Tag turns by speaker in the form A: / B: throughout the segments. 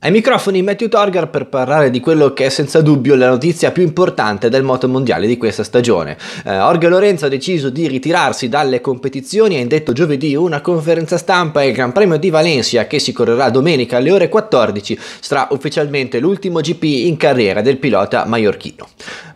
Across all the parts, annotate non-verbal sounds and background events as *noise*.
A: Ai microfoni Matthew Torgar per parlare di quello che è senza dubbio la notizia più importante del moto mondiale di questa stagione. Eh, Orga Lorenzo ha deciso di ritirarsi dalle competizioni e ha indetto giovedì una conferenza stampa e il Gran Premio di Valencia che si correrà domenica alle ore 14 sarà ufficialmente l'ultimo GP in carriera del pilota maiorchino.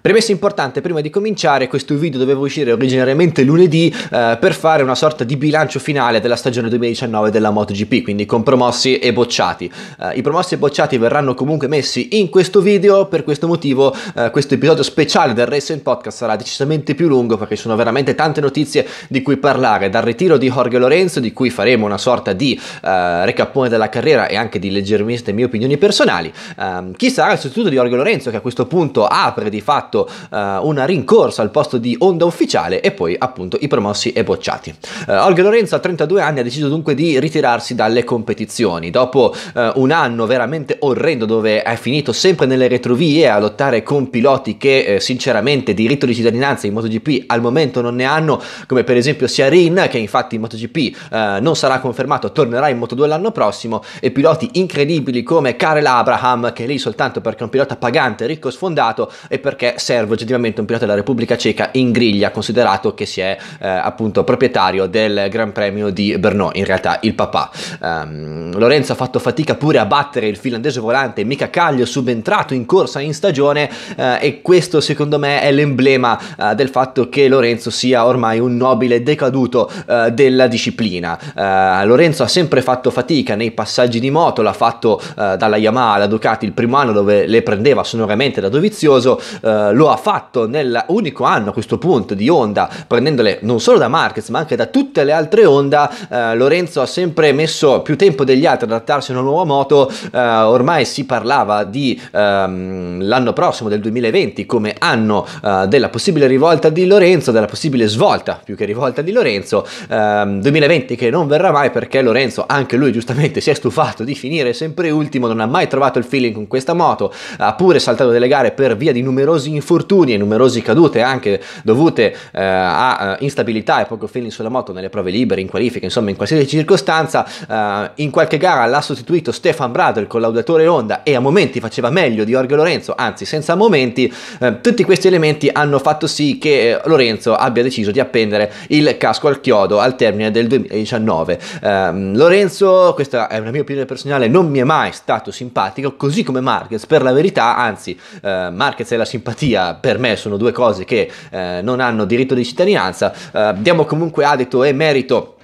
A: Premessa importante prima di cominciare, questo video doveva uscire originariamente lunedì eh, per fare una sorta di bilancio finale della stagione 2019 della MotoGP, quindi con promossi e bocciati. Eh, I promossi se bocciati verranno comunque messi in questo video, per questo motivo eh, questo episodio speciale del Racing Podcast sarà decisamente più lungo perché ci sono veramente tante notizie di cui parlare, dal ritiro di Jorge Lorenzo di cui faremo una sorta di eh, recapone della carriera e anche di leggermente mie opinioni personali, eh, chi sarà il sostituto di Jorge Lorenzo che a questo punto apre di fatto eh, una rincorsa al posto di onda ufficiale e poi appunto i promossi e bocciati. Eh, Jorge Lorenzo a 32 anni ha deciso dunque di ritirarsi dalle competizioni, dopo eh, un anno veramente veramente orrendo dove è finito sempre nelle retrovie a lottare con piloti che eh, sinceramente diritto di cittadinanza in MotoGP al momento non ne hanno, come per esempio Siarin che infatti in MotoGP eh, non sarà confermato, tornerà in Moto2 l'anno prossimo e piloti incredibili come Karel Abraham che è lì soltanto perché è un pilota pagante, ricco sfondato e perché serve oggettivamente un pilota della Repubblica Ceca in griglia considerato che si è eh, appunto proprietario del Gran Premio di Brno, in realtà il papà. Um, Lorenzo ha fatto fatica pure a battere il finlandese volante Mika Caglio subentrato in corsa in stagione eh, e questo secondo me è l'emblema eh, del fatto che Lorenzo sia ormai un nobile decaduto eh, della disciplina. Eh, Lorenzo ha sempre fatto fatica nei passaggi di moto, l'ha fatto eh, dalla Yamaha alla Ducati il primo anno dove le prendeva sonoramente da Dovizioso, eh, lo ha fatto nell'unico anno a questo punto di Honda prendendole non solo da Marquez ma anche da tutte le altre Honda. Lorenzo ha sempre messo più tempo degli altri ad adattarsi a una nuova moto eh, ormai si parlava di ehm, l'anno prossimo, del 2020, come anno eh, della possibile rivolta di Lorenzo, della possibile svolta più che rivolta di Lorenzo, ehm, 2020 che non verrà mai perché Lorenzo, anche lui giustamente, si è stufato di finire sempre ultimo, non ha mai trovato il feeling con questa moto, ha pure saltato delle gare per via di numerosi infortuni e numerose cadute anche dovute eh, a eh, instabilità e poco feeling sulla moto nelle prove libere, in qualifica, insomma in qualsiasi circostanza. Eh, in qualche gara l'ha sostituito Stefan Bradel collaudatore Honda e a momenti faceva meglio di Jorge Lorenzo, anzi senza momenti, eh, tutti questi elementi hanno fatto sì che eh, Lorenzo abbia deciso di appendere il casco al chiodo al termine del 2019. Eh, Lorenzo, questa è una mia opinione personale, non mi è mai stato simpatico, così come Marquez per la verità, anzi eh, Marquez e la simpatia per me sono due cose che eh, non hanno diritto di cittadinanza, eh, diamo comunque adito e merito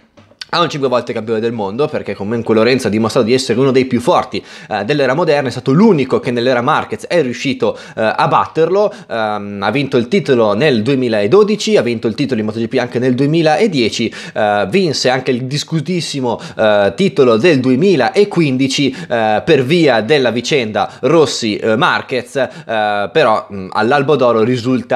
A: ha un 5 volte campione del mondo perché comunque Lorenzo ha dimostrato di essere uno dei più forti eh, dell'era moderna, è stato l'unico che nell'era Marquez è riuscito eh, a batterlo, um, ha vinto il titolo nel 2012, ha vinto il titolo in MotoGP anche nel 2010, eh, vinse anche il discutissimo eh, titolo del 2015 eh, per via della vicenda Rossi-Marquez, eh, eh, però mh, mm, all'albo d'oro risulta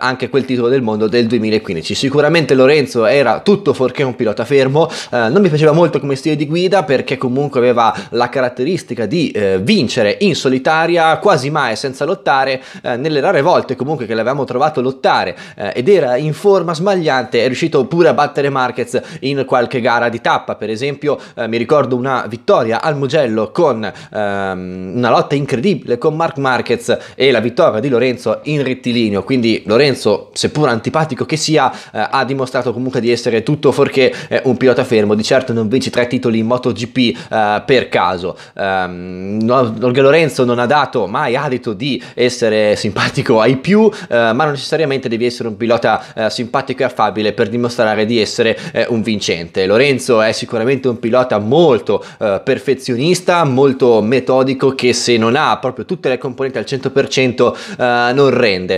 A: anche quel titolo del mondo del 2015. Sicuramente Lorenzo era tutto fuorché un pilota fermo, eh, non mi piaceva molto come stile di guida perché comunque aveva la caratteristica di eh, vincere in solitaria quasi mai senza lottare, eh, nelle rare volte comunque che l'avevamo trovato lottare eh, ed era in forma smagliante, è riuscito pure a battere Marquez in qualche gara di tappa, per esempio eh, mi ricordo una vittoria al Mugello con ehm, una lotta incredibile con Mark Marquez e la vittoria di Lorenzo in rettilineo, quindi Lorenzo seppur antipatico che sia eh, ha dimostrato comunque di essere tutto forché un pilota fermo, di certo non vinci tre titoli in MotoGP eh, per caso. Um, ehm, Olga Lorenzo non ha dato mai adito di essere simpatico ai più, eh, ma non necessariamente devi essere un pilota eh, simpatico e affabile per dimostrare di essere eh, un vincente. Lorenzo è sicuramente un pilota molto eh, perfezionista, molto metodico, che se non ha proprio tutte le componenti al 100% eh, non rende.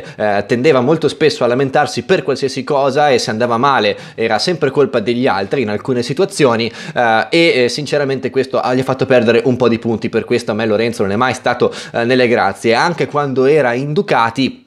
A: tendeva molto spesso a lamentarsi per qualsiasi cosa e se andava male era sempre colpa degli altri, in alcune alcune situazioni eh, e eh, sinceramente questo gli ha fatto perdere un po' di punti, per questo a me Lorenzo non è mai stato eh, nelle grazie, anche quando era in Ducati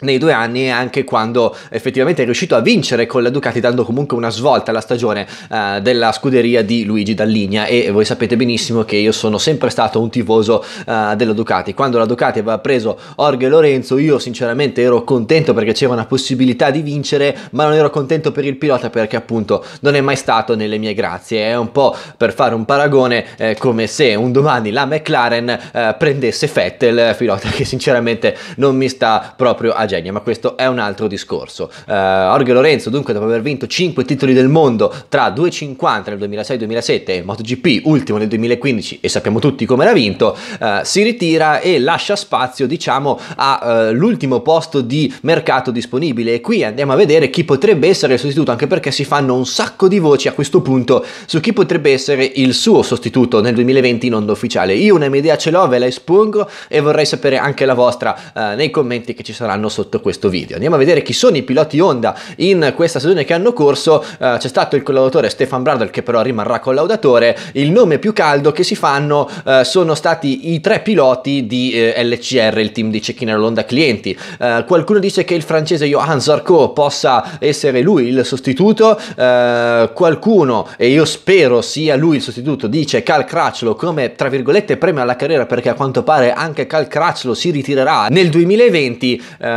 A: nei due anni anche quando effettivamente è riuscito a vincere con la Ducati dando comunque una svolta alla stagione eh, della scuderia di Luigi Dalligna e voi sapete benissimo che io sono sempre stato un tifoso eh, della Ducati quando la Ducati aveva preso Orge Lorenzo io sinceramente ero contento perché c'era una possibilità di vincere ma non ero contento per il pilota perché appunto non è mai stato nelle mie grazie è un po' per fare un paragone eh, come se un domani la McLaren eh, prendesse Fettel eh, pilota che sinceramente non mi sta proprio a Genia, ma questo è un altro discorso. Uh, Jorge Lorenzo, dunque, dopo aver vinto 5 titoli del mondo tra 2,50 nel 2006-2007 e MotoGP, ultimo nel 2015, e sappiamo tutti come l'ha vinto, uh, si ritira e lascia spazio, diciamo, all'ultimo eh, uh, posto di mercato disponibile. E qui andiamo a vedere chi potrebbe essere il sostituto, anche perché si fanno un sacco di voci a questo punto su chi potrebbe essere il suo sostituto nel 2020 in onda ufficiale. Io una mia idea ce l'ho, ve la espongo e vorrei sapere anche la vostra nei commenti che ci saranno sotto questo video. Andiamo a vedere chi sono i piloti Honda in questa stagione che hanno corso. Eh, c'è stato il collaudatore Stefan Bradl che però rimarrà collaudatore. Il nome più caldo che si fanno eh, sono stati i tre piloti di eh, LCR, il team di Cecchina Honda Clienti. Eh, qualcuno dice che il francese Johan Zarco possa essere lui il sostituto. Eh, qualcuno, e io spero sia lui il sostituto, dice Cal Crutchlow come tra virgolette premio alla carriera perché a quanto pare anche Cal Crutchlow si ritirerà nel 2020.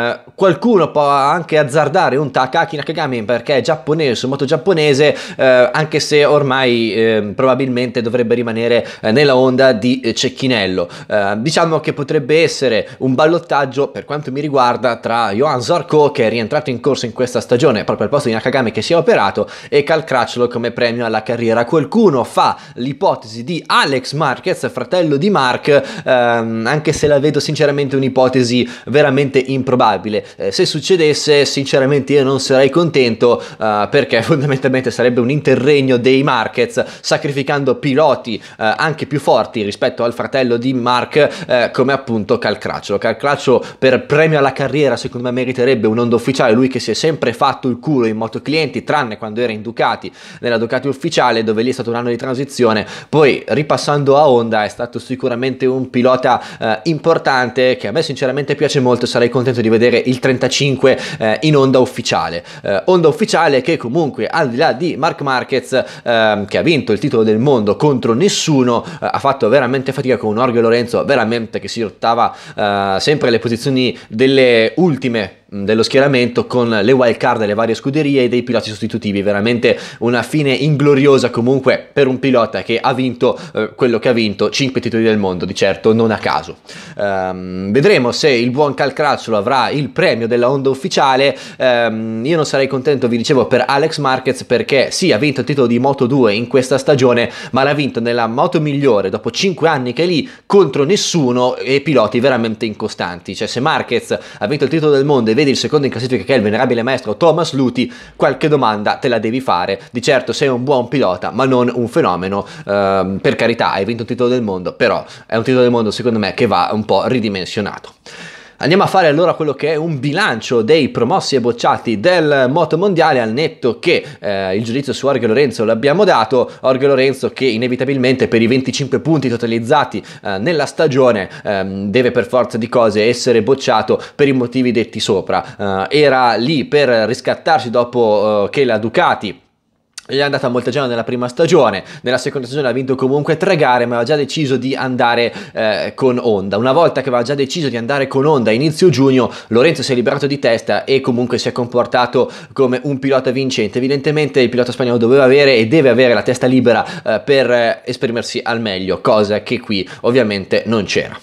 A: Eh, qualcuno può anche azzardare un Takaki Nakagami perché è giapponese, moto giapponese, eh, anche se ormai eh, probabilmente dovrebbe rimanere eh, nella onda di Cecchinello. Eh, diciamo che potrebbe essere un ballottaggio per quanto mi riguarda tra Johan Zarco che è rientrato in corso in questa stagione proprio al posto di Nakagami che si è operato e Cal Crutchlow come premio alla carriera. Qualcuno fa l'ipotesi di Alex Marquez, fratello di Mark, ehm, anche se la vedo sinceramente un'ipotesi veramente improbabile improbabile. Eh, se succedesse, sinceramente io non sarei contento eh, perché *laughs* fondamentalmente sarebbe un interregno dei markets sacrificando piloti eh, anche più forti rispetto al fratello di Mark eh, come appunto Calcraccio. Calcraccio per premio alla carriera secondo me meriterebbe un'onda ufficiale, lui che si è sempre fatto il culo in moto clienti tranne quando era in Ducati, nella Ducati ufficiale dove lì è stato un anno di transizione, poi ripassando a Honda è stato sicuramente un pilota eh, importante che a me sinceramente piace molto, sarei contento di vedere vedere il 35 eh, in onda ufficiale. Eh, onda ufficiale che comunque al di là di Mark Marquez eh, che ha vinto il titolo del mondo contro nessuno, eh, ha fatto veramente fatica con un Orgio Lorenzo veramente che si lottava eh, sempre le posizioni delle ultime dello schieramento con le wild card delle varie scuderie e dei piloti sostitutivi. Veramente una fine ingloriosa comunque per un pilota che ha vinto eh, quello che ha vinto, 5 titoli del mondo, di certo non a caso. Um, vedremo se il buon Calcrazzolo avrà il premio della onda ufficiale. Um, io non sarei contento, vi dicevo, per Alex Marquez perché sì, ha vinto il titolo di Moto 2 in questa stagione, ma l'ha vinto nella moto migliore dopo 5 anni che è lì contro nessuno e piloti veramente incostanti. Cioè se Marquez ha vinto il titolo del mondo e vedi il secondo in classifica che è il venerabile maestro Thomas Luti, qualche domanda te la devi fare. Di certo sei un buon pilota, ma non un fenomeno. Ehm, per carità, hai vinto un titolo del mondo, però è un titolo del mondo secondo me che va un po' ridimensionato. Andiamo a fare allora quello che è un bilancio dei promossi e bocciati del moto mondiale al netto che eh, il giudizio su Orge Lorenzo l'abbiamo dato, Orge Lorenzo che inevitabilmente per i 25 punti totalizzati eh, nella stagione ehm, deve per forza di cose essere bocciato per i motivi detti sopra. Eh, era lì per riscattarsi dopo eh, che la Ducati gli è andata molta gente nella prima stagione, nella seconda stagione ha vinto comunque tre gare, ma aveva già deciso di andare eh, con Honda. Una volta che aveva già deciso di andare con Honda a inizio giugno, Lorenzo si è liberato di testa e comunque si è comportato come un pilota vincente. Evidentemente il pilota spagnolo doveva avere e deve avere la testa libera eh, per eh, esprimersi al meglio, cosa che qui ovviamente non c'era.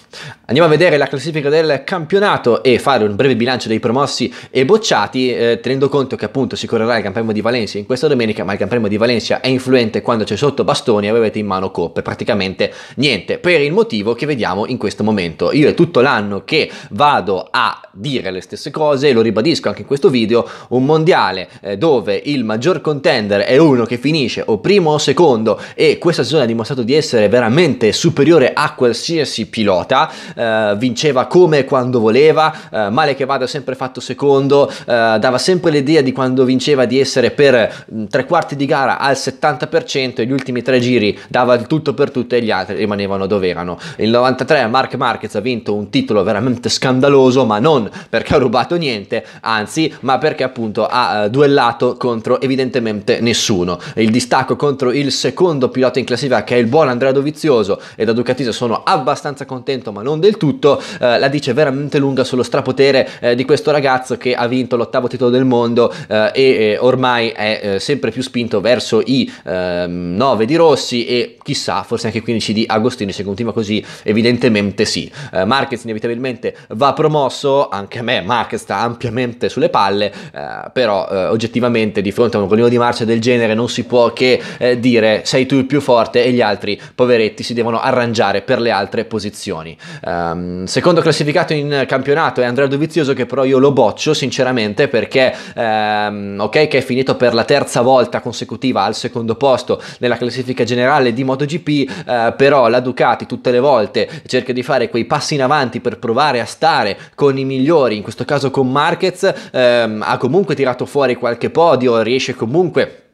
A: Andiamo a vedere la classifica del campionato e fare un breve bilancio dei promossi e bocciati, eh, tenendo conto che appunto si correrà il campionato di Valencia in questa domenica, ma il campionato Sanremo di Valencia è influente quando c'è sotto bastoni e avete in mano coppe, praticamente niente, per il motivo che vediamo in questo momento. Io è tutto l'anno che vado a dire le stesse cose, lo ribadisco anche in questo video, un mondiale eh, dove il maggior contender è uno che finisce o primo o secondo e questa stagione ha dimostrato di essere veramente superiore a qualsiasi pilota, eh, vinceva come e quando voleva, eh, male che vada sempre fatto secondo, eh, dava sempre l'idea di quando vinceva di essere per mm, tre quarti di gara al 70% e gli ultimi tre giri dava il tutto per tutto e gli altri rimanevano dove erano. Il 93 Mark Marquez ha vinto un titolo veramente scandaloso, ma non perché ha rubato niente, anzi, ma perché appunto ha eh, duellato contro evidentemente nessuno. Il distacco contro il secondo pilota in classifica che è il buon Andrea Dovizioso e da Ducatisa sono abbastanza contento, ma non del tutto, eh, la dice veramente lunga sullo strapotere eh, di questo ragazzo che ha vinto l'ottavo titolo del mondo eh, e eh, ormai è sempre più spinto spinto verso i eh, 9 di Rossi e chissà, forse anche 15 di Agostini, se continua così evidentemente sì. Eh, Marquez inevitabilmente va promosso, anche a me Marquez sta ampiamente sulle palle, eh, però eh, oggettivamente di fronte a un colino di marcia del genere non si può che eh, dire sei tu il più forte e gli altri poveretti si devono arrangiare per le altre posizioni. Um, secondo classificato in campionato è Andrea Dovizioso che però io lo boccio sinceramente perché um, ok che è finito per la terza volta con consecutiva al secondo posto nella classifica generale di MotoGP, eh, però la Ducati tutte le volte cerca di fare quei passi in avanti per provare a stare con i migliori, in questo caso con Marquez, ehm, ha comunque tirato fuori qualche podio, riesce comunque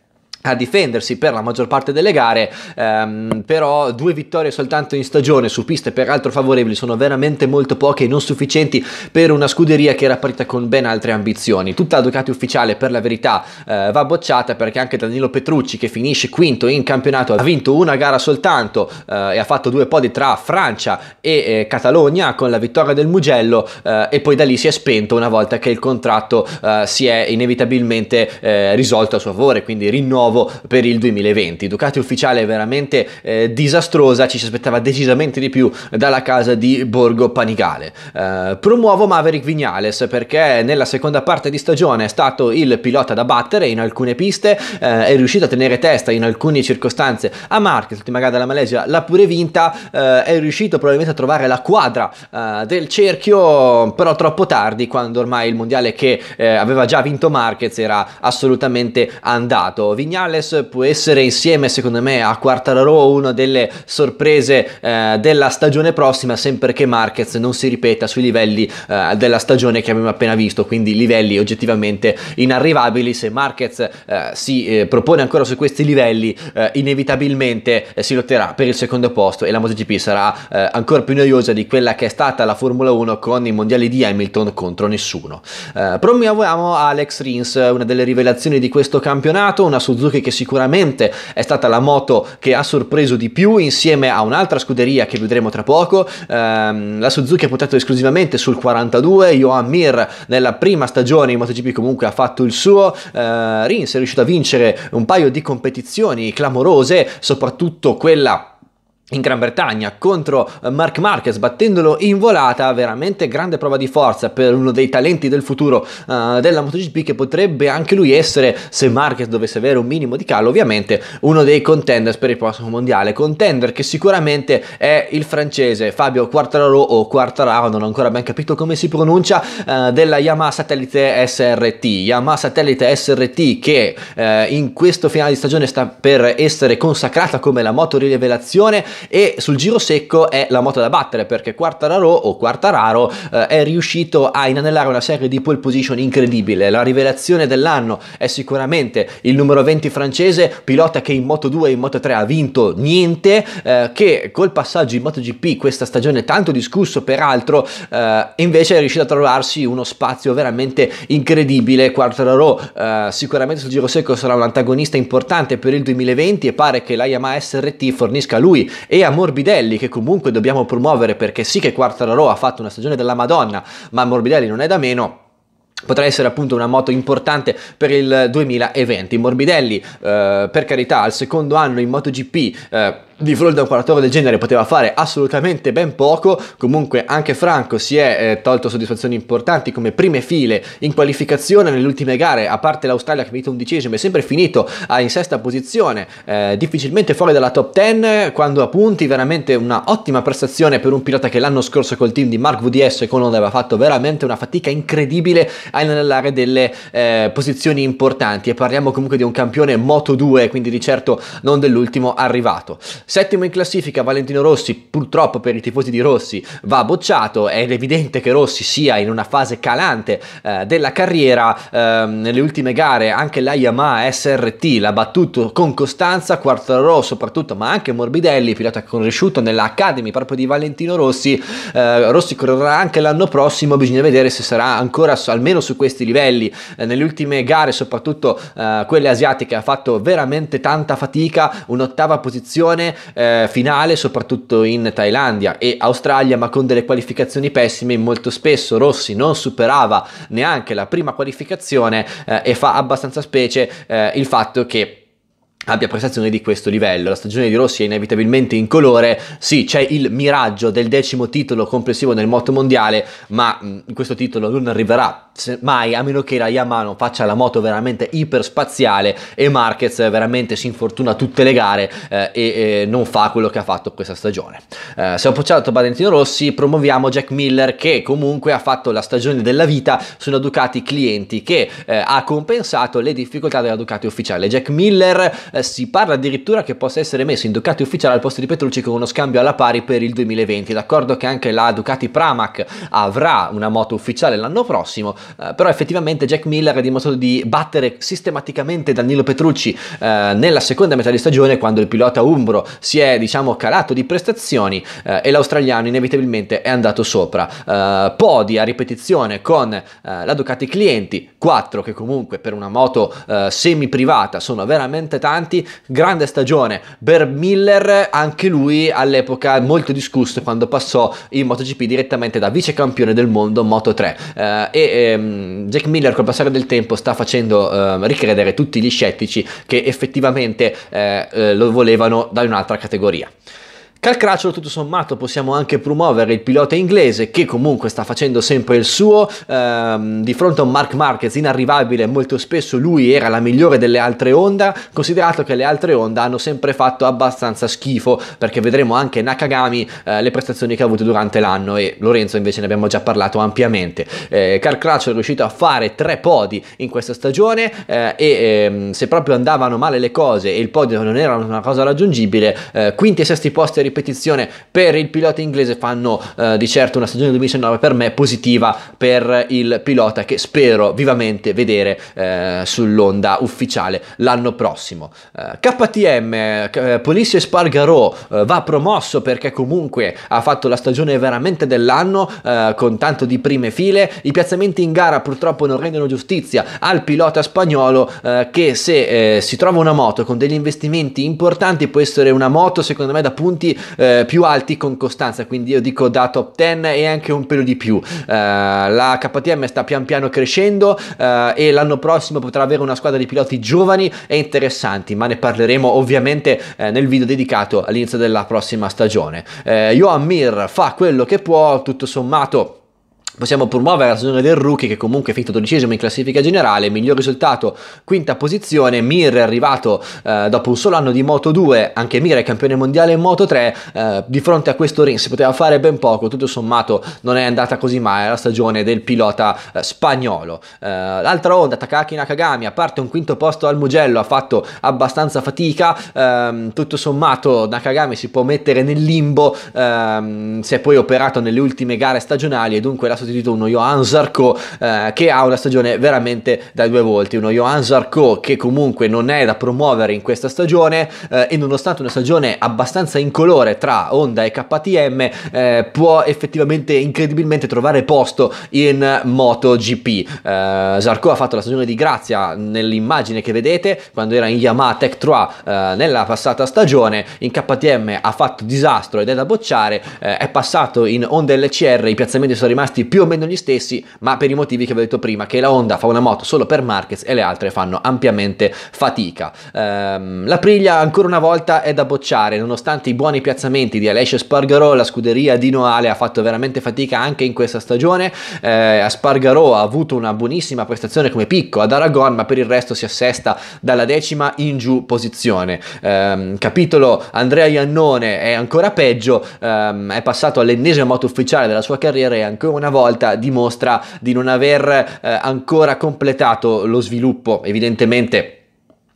A: a difendersi per la maggior parte delle gare, ehm, però due vittorie soltanto in stagione su piste peraltro favorevoli sono veramente molto poche e non sufficienti per una scuderia che era partita con ben altre ambizioni. Tutta la Ducati ufficiale per la verità eh, va bocciata perché anche Danilo Petrucci che finisce quinto in campionato ha vinto una gara soltanto eh, e ha fatto due podi tra Francia e eh, Catalogna con la vittoria del Mugello eh, e poi da lì si è spento una volta che il contratto eh, si è inevitabilmente eh, risolto a suo favore, quindi rinnovo nuovo per il 2020. Ducati ufficiale veramente eh, disastrosa, ci si aspettava decisamente di più dalla casa di Borgo Panigale. Eh, promuovo Maverick Vignales perché nella seconda parte di stagione è stato il pilota da battere in alcune piste, eh, è riuscito a tenere testa in alcune circostanze a Marquez, l'ultima gara della Malesia l'ha pure vinta, eh, è riuscito probabilmente a trovare la quadra eh, del cerchio, però troppo tardi quando ormai il mondiale che eh, aveva già vinto Marquez era assolutamente andato. Vignales Morales può essere insieme secondo me a Quartararo una delle sorprese eh, della stagione prossima sempre che Marquez non si ripeta sui livelli eh, della stagione che abbiamo appena visto quindi livelli oggettivamente inarrivabili se Marquez eh, si eh, propone ancora su questi livelli eh, inevitabilmente eh, si lotterà per il secondo posto e la MotoGP sarà ancora più noiosa di quella che è stata la Formula 1 con i mondiali di Hamilton contro nessuno promuoviamo Alex Rins una delle rivelazioni di questo campionato una Suzuki Suzuki che sicuramente è stata la moto che ha sorpreso di più insieme a un'altra scuderia che vedremo tra poco. Ehm, la Suzuki ha puntato esclusivamente sul 42, Johan Mir nella prima stagione in MotoGP comunque ha fatto il suo, ehm, Rins è riuscito a vincere un paio di competizioni clamorose, soprattutto quella in Gran Bretagna contro eh, Mark Marquez battendolo in volata, veramente grande prova di forza per uno dei talenti del futuro uh, della MotoGP che potrebbe anche lui essere, se Marquez dovesse avere un minimo di calo ovviamente, uno dei contenders per il prossimo mondiale, contender che sicuramente è il francese Fabio Quartararo o Quartararo, non ho ancora ben capito come si pronuncia, uh, della Yamaha Satellite SRT, Yamaha Satellite SRT che uh, in questo finale di stagione sta per essere consacrata come la moto rivelazione e sul giro secco è la moto da battere perché Quartararo o Quartararo eh, è riuscito a inanellare una serie di pole position incredibile. La rivelazione dell'anno è sicuramente il numero 20 francese, pilota che in Moto 2 e in Moto 3 ha vinto niente, eh, che col passaggio in MotoGP questa stagione tanto discusso peraltro, eh, invece è riuscito a trovarsi uno spazio veramente incredibile. Quartararo eh, sicuramente sul giro secco sarà un antagonista importante per il 2020 e pare che la Yamaha SRT fornisca lui e a Morbidelli che comunque dobbiamo promuovere perché sì che Quartararo ha fatto una stagione della Madonna, ma Morbidelli non è da meno potrà essere appunto una moto importante per il 2020. Morbidelli, eh, per carità, al secondo anno in MotoGP. Eh, di fronte a un quartatore del genere poteva fare assolutamente ben poco, comunque anche Franco si è eh, tolto soddisfazioni importanti come prime file in qualificazione nelle ultime gare, a parte l'Australia che è finito undicesimo, è sempre finito ah, in sesta posizione, eh, difficilmente fuori dalla top 10, quando a punti veramente una ottima prestazione per un pilota che l'anno scorso col team di Mark VDS e Colonda aveva fatto veramente una fatica incredibile a inanellare delle eh, posizioni importanti e parliamo comunque di un campione Moto 2, quindi di certo non dell'ultimo arrivato. Settimo in classifica Valentino Rossi, purtroppo per i tifosi di Rossi va bocciato, è evidente che Rossi sia in una fase calante eh, della carriera, eh, nelle ultime gare anche la Yamaha SRT l'ha battuto con costanza, Quartararo soprattutto, ma anche Morbidelli, pilota conosciuto nell'Academy proprio di Valentino Rossi, eh, Rossi correrà anche l'anno prossimo, bisogna vedere se sarà ancora almeno su questi livelli, eh, nelle ultime gare soprattutto eh, quelle asiatiche ha fatto veramente tanta fatica, un'ottava posizione, eh, finale soprattutto in Thailandia e Australia ma con delle qualificazioni pessime molto spesso Rossi non superava neanche la prima qualificazione eh, e fa abbastanza specie eh, il fatto che abbia prestazioni di questo livello. La stagione di Rossi è inevitabilmente in colore, sì c'è il miraggio del decimo titolo complessivo nel moto mondiale, ma mh, mm, questo titolo non arriverà se, mai, a meno che la Yamano faccia la moto veramente iperspaziale e Marquez veramente si infortuna tutte le gare eh, e, e, non fa quello che ha fatto questa stagione. Eh, se ho appoggiato Valentino Rossi, promuoviamo Jack Miller che comunque ha fatto la stagione della vita sulla Ducati clienti che eh, ha compensato le difficoltà della Ducati ufficiale. Jack Miller eh, si parla addirittura che possa essere messo in Ducati ufficiale al posto di Petrucci con uno scambio alla pari per il 2020. D'accordo che anche la Ducati Pramac avrà una moto ufficiale l'anno prossimo, eh, però effettivamente Jack Miller ha dimostrato di battere sistematicamente Danilo Petrucci eh, nella seconda metà di stagione quando il pilota Umbro si è diciamo calato di prestazioni eh, e l'australiano inevitabilmente è andato sopra. Eh, podi a ripetizione con eh, la Ducati Clienti, 4 che comunque per una moto semi privata sono veramente tanti, grande stagione per Miller, anche lui all'epoca molto discusso quando passò in MotoGP direttamente da vice campione del mondo Moto 3 e Ehm, Jack Miller col passare del tempo sta facendo ehm, ricredere tutti gli scettici che effettivamente eh, eh lo volevano da un'altra categoria. Calcraccio tutto sommato possiamo anche promuovere il pilota inglese che comunque sta facendo sempre il suo ehm, di fronte a un Mark Marquez inarrivabile molto spesso lui era la migliore delle altre onda considerato che le altre onda hanno sempre fatto abbastanza schifo perché vedremo anche Nakagami eh, le prestazioni che ha avuto durante l'anno e Lorenzo invece ne abbiamo già parlato ampiamente eh, Calcraccio è riuscito a fare tre podi in questa stagione eh, e ehm, se proprio andavano male le cose e il podio non era una cosa raggiungibile eh, quinti e sesti posti ripetizione per il pilota inglese fanno eh, di certo una stagione 2019 per me positiva per il pilota che spero vivamente vedere eh, sull'onda ufficiale l'anno prossimo. Eh, KTM, eh, Polizia Spargaro eh, va promosso perché comunque ha fatto la stagione veramente dell'anno eh, con tanto di prime file, i piazzamenti in gara purtroppo non rendono giustizia al pilota spagnolo che se si trova una moto con degli investimenti importanti può essere una moto secondo me da punti eh, più alti con costanza, quindi io dico da top 10 e anche un pelo di più. Eh, la KTM sta pian piano crescendo eh, e l'anno prossimo potrà avere una squadra di piloti giovani e interessanti, ma ne parleremo ovviamente eh, nel video dedicato all'inizio della prossima stagione. Eh, Johan Mir fa quello che può, tutto sommato Possiamo promuovere la stagione del rookie che comunque è finito dodicesimo in classifica generale, miglior risultato, quinta posizione, Mir è arrivato eh, dopo un solo anno di Moto 2, anche Mir è campione mondiale in Moto 3, eh, di fronte a questo ring si poteva fare ben poco, tutto sommato non è andata così male la stagione del pilota eh, spagnolo. Eh, l'altra onda, Takaki Nakagami, a parte un quinto posto al Mugello, ha fatto abbastanza fatica, ehm, tutto sommato Nakagami si può mettere nel limbo, ehm, si è poi operato nelle ultime gare stagionali e dunque la sostituito uno Johan Zarco eh, che ha una stagione veramente da due volti, uno Johan Zarco che comunque non è da promuovere in questa stagione eh, e nonostante una stagione abbastanza incolore tra Honda e KTM eh, può effettivamente incredibilmente trovare posto in MotoGP. Eh, Zarco ha fatto la stagione di grazia nell'immagine che vedete quando era in Yamaha Tech 3 eh, nella passata stagione, in KTM ha fatto disastro ed è da bocciare, eh, è passato in Honda LCR, i piazzamenti sono rimasti più o meno gli stessi, ma per i motivi che vi ho detto prima, che la Honda fa una moto solo per Marquez e le altre fanno ampiamente fatica. Ehm, la Priglia ancora una volta è da bocciare, nonostante i buoni piazzamenti di Alessio Spargarò, la scuderia di Noale ha fatto veramente fatica anche in questa stagione, eh, Spargarò ha avuto una buonissima prestazione come picco ad Aragon, ma per il resto si assesta dalla decima in giù posizione. Ehm, capitolo Andrea Iannone è ancora peggio, ehm, è passato all'ennesima moto ufficiale della sua carriera e ancora una volta volta dimostra di non aver eh, ancora completato lo sviluppo, evidentemente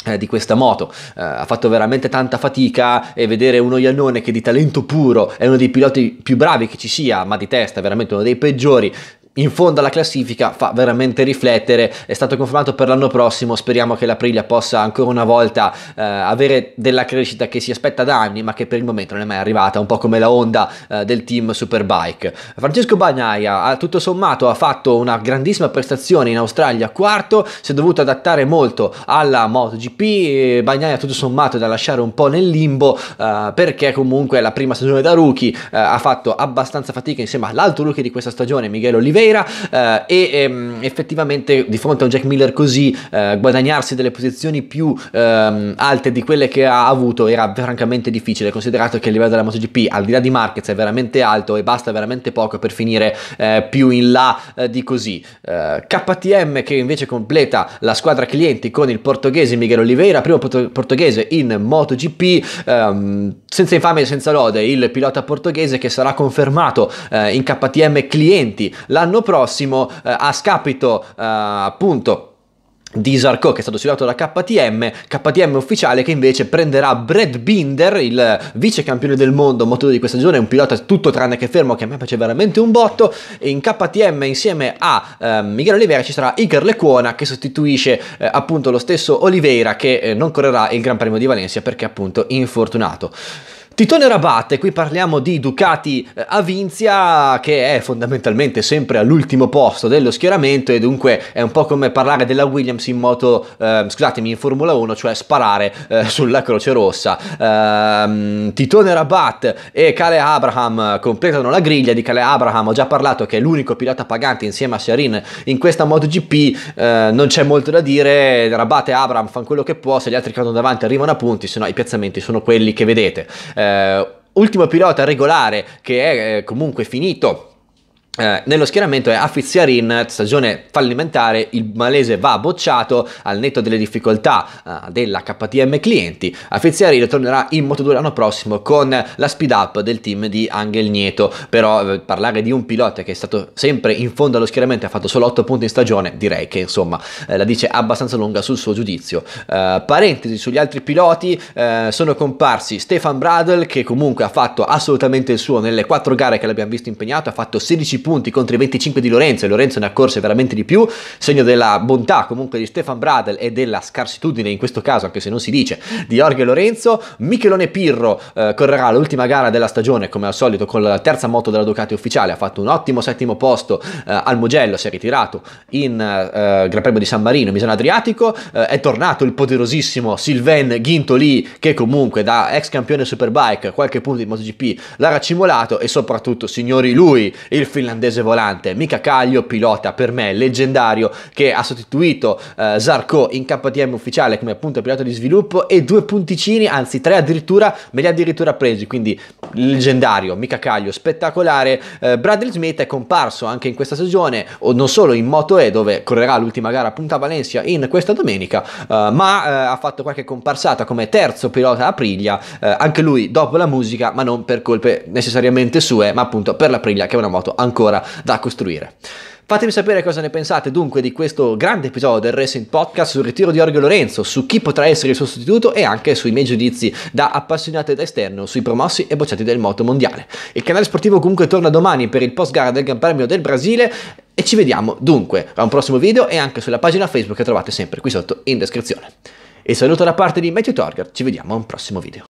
A: eh, di questa moto uh, ha fatto veramente tanta fatica e vedere uno Iannone che di talento puro è uno dei piloti più bravi che ci sia ma di testa veramente uno dei peggiori in fondo alla classifica fa veramente riflettere, è stato confermato per l'anno prossimo, speriamo che l'Aprilia possa ancora una volta eh, avere della crescita che si aspetta da anni ma che per il momento non è mai arrivata, un po' come la onda eh, del team Superbike. Francesco Bagnaia tutto sommato ha fatto una grandissima prestazione in Australia, quarto, si è dovuto adattare molto alla MotoGP, Bagnaia tutto sommato è da lasciare un po' nel limbo eh, perché comunque la prima stagione da rookie eh, ha fatto abbastanza fatica insieme all'altro rookie di questa stagione, Miguel Oliveira, sera eh, e ehm, effettivamente di fronte a un Jack Miller così eh, guadagnarsi delle posizioni più ehm, alte di quelle che ha avuto era francamente difficile considerato che il livello della MotoGP al di là di Marquez è veramente alto e basta veramente poco per finire eh, più in là eh, di così eh, KTM che invece completa la squadra clienti con il portoghese Miguel Oliveira primo port- portoghese in MotoGP ehm, senza infame e senza lode il pilota portoghese che sarà confermato eh, in KTM clienti l'anno l'anno prossimo eh, a scapito eh, appunto di Zarco che è stato sudato da KTM, KTM ufficiale che invece prenderà Brad Binder, il vice campione del mondo moto di questa stagione, un pilota tutto tranne che fermo che a me piace veramente un botto, e in KTM insieme a eh, Michele Oliveira ci sarà Iker Lecuona che sostituisce eh, appunto lo stesso Oliveira che eh, non correrà il Gran Premio di Valencia perché appunto infortunato. Titone Rabatte, qui parliamo di Ducati eh, Avinzia che è fondamentalmente sempre all'ultimo posto dello schieramento e dunque è un po' come parlare della Williams in moto, eh, scusatemi, in Formula 1, cioè sparare eh, *laughs* sulla Croce Rossa. Eh, Titone Rabat e Kale Abraham completano la griglia di Kale Abraham, ho già parlato che è l'unico pilota pagante insieme a Sherin in questa MotoGP, eh, non c'è molto da dire, Rabat e Abraham fanno quello che può, se gli altri che vanno davanti arrivano a punti, se no i piazzamenti sono quelli che vedete. Eh, eh, ultimo pilota regolare che è eh, comunque finito eh, nello schieramento è Afizzarin, stagione fallimentare, il malese va bocciato al netto delle difficoltà eh, della KTM clienti. Afizzarin tornerà in Moto2 l'anno prossimo con la speed up del team di Angel Nieto, però eh, parlare di un pilota che è stato sempre in fondo allo schieramento e ha fatto solo 8 punti in stagione, direi che insomma eh, la dice abbastanza lunga sul suo giudizio. Eh, parentesi sugli altri piloti, sono comparsi Stefan Bradl che comunque ha fatto assolutamente il suo nelle 4 gare che l'abbiamo visto impegnato, ha fatto 16 punti punti contro i 25 di Lorenzo e Lorenzo ne ha corse veramente di più, segno della bontà comunque di Stefan Bradel e della scarsitudine in questo caso, anche se non si dice, di Jorge Lorenzo. Michelone Pirro eh, correrà l'ultima gara della stagione come al solito con la terza moto della Ducati ufficiale, ha fatto un ottimo settimo posto eh, al Mugello, si è ritirato in eh, Gran Premio di San Marino, Misano Adriatico, eh, è tornato il poderosissimo Sylvain Ghintoli che comunque da ex campione Superbike qualche punto di MotoGP l'ha raccimolato e soprattutto signori lui, il finlandese irlandese volante, Mica Caglio, pilota per me leggendario che ha sostituito eh, Zarco in KTM ufficiale come appunto pilota di sviluppo e due punticini, anzi tre addirittura, me li ha addirittura presi, quindi leggendario, Mica Caglio, spettacolare. Eh, Bradley Smith è comparso anche in questa stagione, o non solo in Moto E dove correrà l'ultima gara appunto a Valencia in questa domenica, eh, ma eh, ha fatto qualche comparsata come terzo pilota a Priglia, eh, anche lui dopo la musica, ma non per colpe necessariamente sue, ma appunto per la Priglia che è una moto ancora ancora da costruire. Fatemi sapere cosa ne pensate dunque di questo grande episodio del Racing Podcast sul ritiro di Orgio Lorenzo, su chi potrà essere il suo sostituto e anche sui miei giudizi da appassionato ed esterno sui promossi e bocciati del moto mondiale. Il canale sportivo comunque torna domani per il post gara del Gran Premio del Brasile e ci vediamo dunque a un prossimo video e anche sulla pagina Facebook che trovate sempre qui sotto in descrizione. E saluto da parte di Matthew Torger, ci vediamo a un prossimo video.